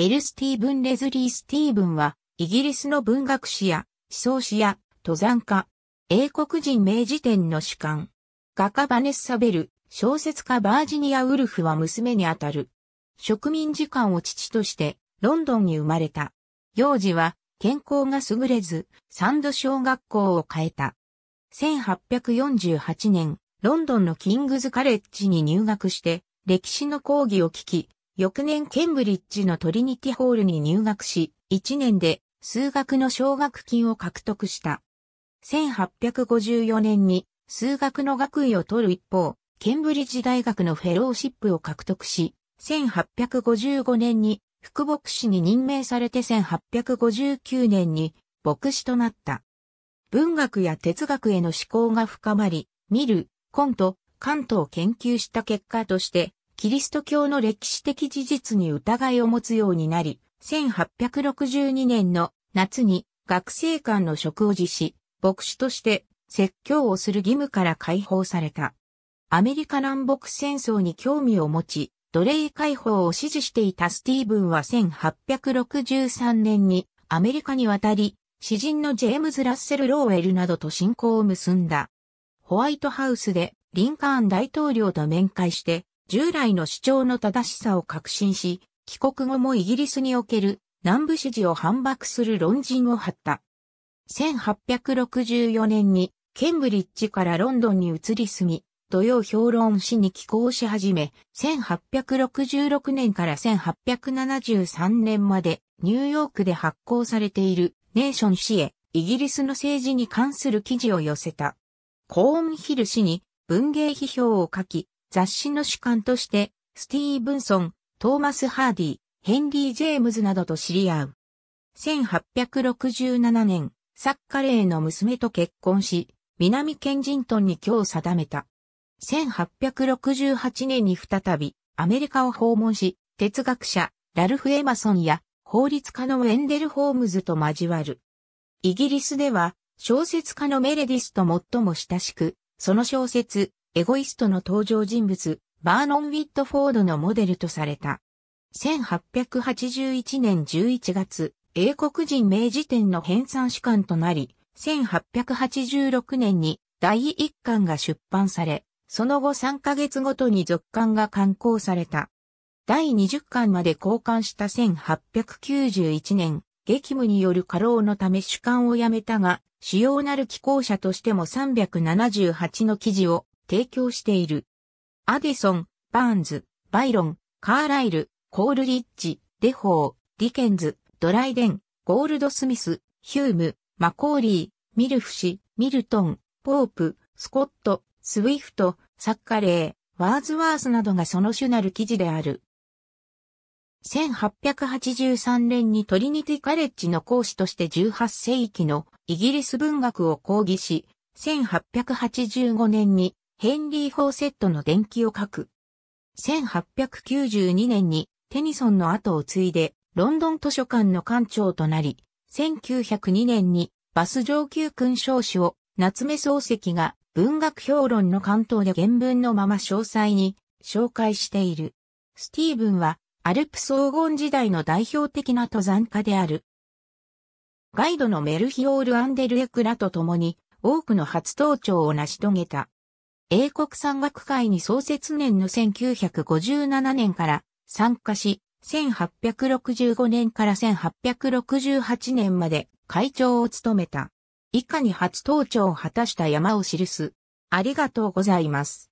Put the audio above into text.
エル・スティーブン・レズリー・スティーブンは、イギリスの文学史や、思想史や、登山家、英国人名治店の主観、画家バネッサ・ベル、小説家バージニア・ウルフは娘にあたる。植民時間を父として、ロンドンに生まれた。幼児は、健康が優れず、サンド小学校を変えた。1848年、ロンドンのキングズカレッジに入学して、歴史の講義を聞き、翌年ケンブリッジのトリニティホールに入学し、1年で数学の奨学金を獲得した。1854年に数学の学位を取る一方、ケンブリッジ大学のフェローシップを獲得し、1855年に副牧師に任命されて1859年に牧師となった。文学や哲学への思考が深まり、見る、コント、関東を研究した結果として、キリスト教の歴史的事実に疑いを持つようになり、1862年の夏に学生間の職を辞し、牧師として説教をする義務から解放された。アメリカ南北戦争に興味を持ち、奴隷解放を支持していたスティーブンは1863年にアメリカに渡り、詩人のジェームズ・ラッセル・ローウェルなどと親交を結んだ。ホワイトハウスでリンカーン大統領と面会して従来の主張の正しさを確信し、帰国後もイギリスにおける南部支持を反駁する論陣を張った。1864年にケンブリッジからロンドンに移り住み、土曜評論誌に寄稿し始め、1866年から1873年までニューヨークで発行されているネーション誌へイギリスの政治に関する記事を寄せた。コーンヒル氏に文芸批評を書き、雑誌の主観として、スティーブンソン、トーマス・ハーディ、ヘンリー・ジェームズなどと知り合う。1867年、サッカレーの娘と結婚し、南ケンジントンに今日定めた。1868年に再び、アメリカを訪問し、哲学者、ラルフ・エマソンや、法律家のウェンデル・ホームズと交わる。イギリスでは、小説家のメレディスと最も親しく、その小説、エゴイストの登場人物、バーノン・ウィットフォードのモデルとされた。1881年11月、英国人名辞典の編纂主管となり、1886年に第1巻が出版され、その後3ヶ月ごとに続巻が刊行された。第20巻まで交換した1891年、激務による過労のため主管を辞めたが、主要なる寄稿者としても378の記事を提供している。アデソン、バーンズ、バイロン、カーライル、コールリッジ、デホー、ディケンズ、ドライデン、ゴールドスミス、ヒューム、マコーリー、ミルフ氏、ミルトン、ポープ、スコット、スウィフト、サッカレー、ワーズワースなどがその主なる記事である。1883年にトリニティカレッジの講師として18世紀のイギリス文学を講義し、1885年にヘンリー・フォーセットの伝記を書く。1892年にテニソンの後を継いで、ロンドン図書館の館長となり、1902年にバス上級勲章紙を夏目漱石が文学評論の関東で原文のまま詳細に紹介している。スティーブンはアルプス黄金時代の代表的な登山家である。ガイドのメルヒオール・アンデルエクラと共に多くの初登頂を成し遂げた。英国山岳会に創設年の1957年から参加し、1865年から1868年まで会長を務めた。以下に初登庁を果たした山を記す。ありがとうございます。